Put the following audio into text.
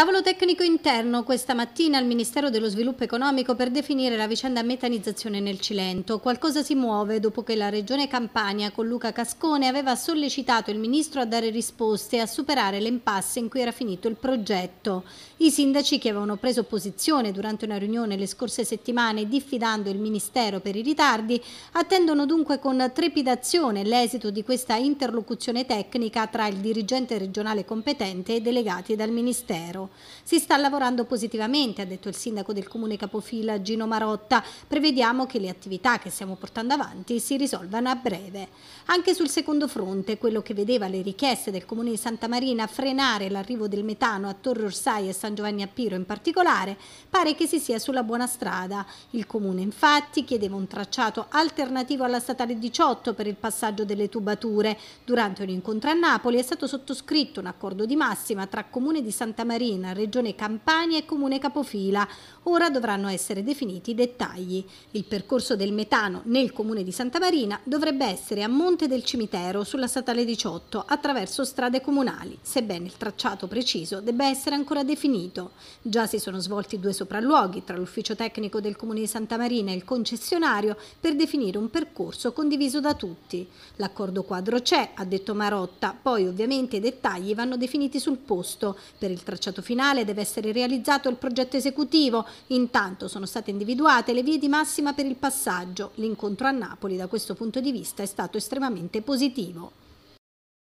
Tavolo tecnico interno questa mattina al Ministero dello Sviluppo Economico per definire la vicenda metanizzazione nel Cilento. Qualcosa si muove dopo che la Regione Campania con Luca Cascone aveva sollecitato il Ministro a dare risposte e a superare l'impasse in cui era finito il progetto. I sindaci che avevano preso posizione durante una riunione le scorse settimane diffidando il Ministero per i ritardi attendono dunque con trepidazione l'esito di questa interlocuzione tecnica tra il dirigente regionale competente e delegati dal Ministero. Si sta lavorando positivamente, ha detto il sindaco del comune capofila Gino Marotta. Prevediamo che le attività che stiamo portando avanti si risolvano a breve. Anche sul secondo fronte, quello che vedeva le richieste del comune di Santa Marina frenare l'arrivo del metano a Torre Orsai e San Giovanni a Piro in particolare, pare che si sia sulla buona strada. Il comune infatti chiedeva un tracciato alternativo alla statale 18 per il passaggio delle tubature. Durante un incontro a Napoli è stato sottoscritto un accordo di massima tra comune di Santa Marina Farina, Regione Campania e Comune Capofila. Ora dovranno essere definiti i dettagli. Il percorso del metano nel Comune di Santa Marina dovrebbe essere a monte del cimitero sulla statale 18 attraverso strade comunali, sebbene il tracciato preciso debba essere ancora definito. Già si sono svolti due sopralluoghi tra l'ufficio tecnico del Comune di Santa Marina e il concessionario per definire un percorso condiviso da tutti. L'accordo quadro c'è, ha detto Marotta, poi ovviamente i dettagli vanno definiti sul posto. Per il tracciato progetto finale deve essere realizzato il progetto esecutivo. Intanto sono state individuate le vie di massima per il passaggio. L'incontro a Napoli da questo punto di vista è stato estremamente positivo.